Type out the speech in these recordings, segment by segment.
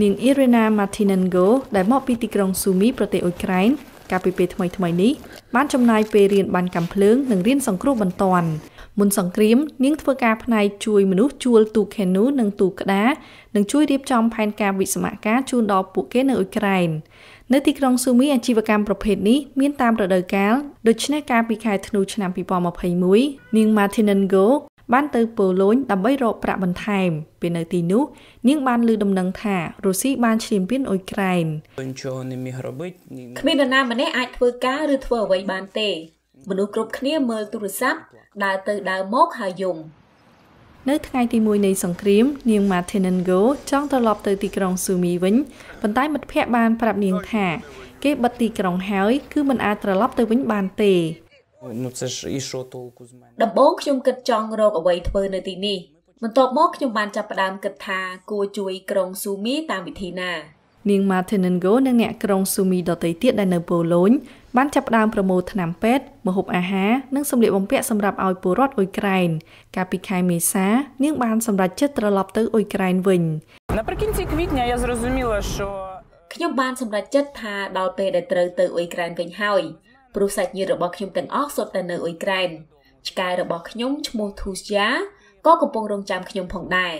នាង Irina Martinenko ដែលមកពីទីក្រុង Sumy ប្រទេសអ៊ុយក្រែនកាលពីពេលថ្មីៗនេះបានចំណាយពេលរៀនបានកំភ្លើងនិងរៀនសង្គ្រោះបន្ទាន់មុនសង្គ្រាមនាងធ្វើការផ្នែកជួយមនុស្សជួលទូខេនូនិងទូក្តារនិងជួយរៀបចំផែនការវិសមការជូនដល់ពួកគេនៅអ៊ុយក្រែននៅទីក្រុងស៊ូមីអាជីវកម្មប្រភេទនេះមានតាមរដូវកាលដូច្នេះកាលពីខែធ្នូឆ្នាំ2021នាង Martinengo បានទៅពោលូញដើម្បីរកប្រាក់បន្ថែមពេលនៅទីនោះនាងបានឮដំណឹងថារុស្ស៊ីបានឈ្លានពានអ៊ុយក្រែនគ្មាននរណាម្នាក់អាចធ្វើការឬធ្វើអ្វីបានទេមនុស្សគ្រប់គ្នាមើលទូរស័ព្ទដើរទៅដើរមកហើយយំនៅថ្ងៃទី1នៃសង្គ្រាមនាង Martinengo ចង់ត្រឡប់ទៅទីក្រុង Sumi វិញប៉ុន្តែមិត្តភ័ក្តិបានប្រាប់នាងថា គេបិទទីក្រុងហើយ គឺមិនអាចត្រឡប់ទៅវិញបានទេ Ну це ж і що толку з мене. ដំបូងខ្ញុំគិតចង់រកអ្វីធ្វើនៅទីនេះបន្ទាប់មកខ្ញុំបានចាប់ផ្ដើមគិតថា គួរជួយក្រុងស៊ូមីតាមវិធីណា នាង Martinengo និងអ្នកក្រុងស៊ូមីដទៃទៀតដែលនៅប៉ូឡូញបានចាប់ផ្ដើមប្រមូលថ្នាំពេទ្យម្ហូបអាហារនិងសម្ភារបំពាក់សម្រាប់ឲ្យពលរដ្ឋអ៊ុយក្រែនកាលពីខែមេសានាងបានសម្រេចចិត្តត្រឡប់ទៅអ៊ុយក្រែនវិញ Наприкінці квітня я зрозуміла, що ខ្ញុំបានសម្រេចចិត្តថាដល់ពេលដែលត្រូវទៅអ៊ុយក្រែនវិញហើយព្រោះសាច់ញាតិរបស់ខ្ញុំទាំងអស់សុទ្ធតែនៅអ៊ុយក្រែនឆ្កែរបស់ខ្ញុំឈ្មោះធូស្យ៉ាក៏កំពុងរងចាំខ្ញុំផងដែរ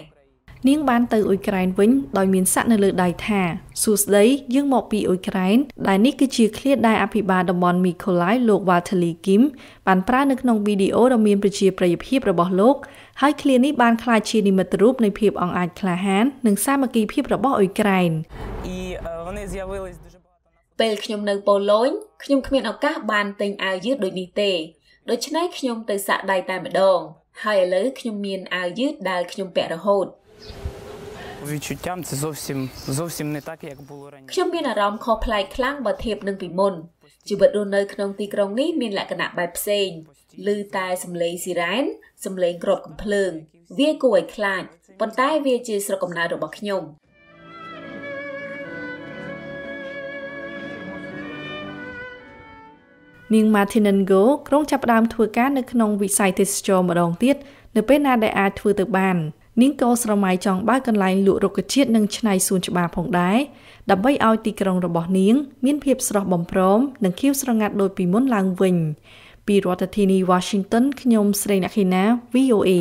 នាង បានទៅអ៊ុយក្រែនវិញដោយមានស័ក្តិនៅលើដៃថាសួស្តីយើងមកពីអ៊ុយក្រែនដែលនេះគឺជាឃ្លាដែលអភិបាលតំបន់មីខូឡៃលោកវ៉ាថលីគីមបានប្រើនៅក្នុងវីដេអូដ៏មានប្រជាប្រិយភាពរបស់លោក ហើយឃ្លានេះបានក្លាយជានិមិត្តរូបនៃភាពអង់អាចក្លាហាន និងសាមគ្គីភាពរបស់អ៊ុយក្រែនពេលខ្ញុំនៅប៉ូឡូញខ្ញុំគ្មានឱកាសបានទិញអាវយឺតដូចនេះទេដូច្នេះខ្ញុំទៅសាក់ដៃតែម្ដង ហើយឥឡូវខ្ញុំមានអាវយឺតដែលខ្ញុំពាក់រហូត відчуттям це зовсім зовсім не так як було раніше ខ្ញុំមានអារម្មណ៍ខុសប្លែកខ្លាំងបើធៀបនឹងពីមុនជីវិតរស់នៅក្នុងទីក្រុងនេះមាន លក្ខណៈបែបផ្សេងឮតែសំឡេងស៊ីរ៉ែនសំឡេងគ្របកំភ្លើង វាគួរឲ្យខ្លាចប៉ុន្តែ វាជាស្រុកកំណើតរបស់ខ្ញុំនាង Martinengo ក្រុងចាប់ផ្ដើមធ្វើការនៅក្នុងវិស័យទេសចរម្ដងទៀតនៅពេលណាដែលអាចធ្វើទៅបាននាងក៏ស្រមៃចង់បើកកន្លែងលក់រុក្ខជាតិនិងឆ្នៃសួនច្បារផងដែរដើម្បីឲ្យទីក្រុងរបស់នាង មានភាពស្រស់បំព្រងនិងខៀវស្រងាត់ដូចពីមុនឡើងវិញ ពីរដ្ឋធានី Washington ខ្ញុំស្រីអ្នកឃីណា VOA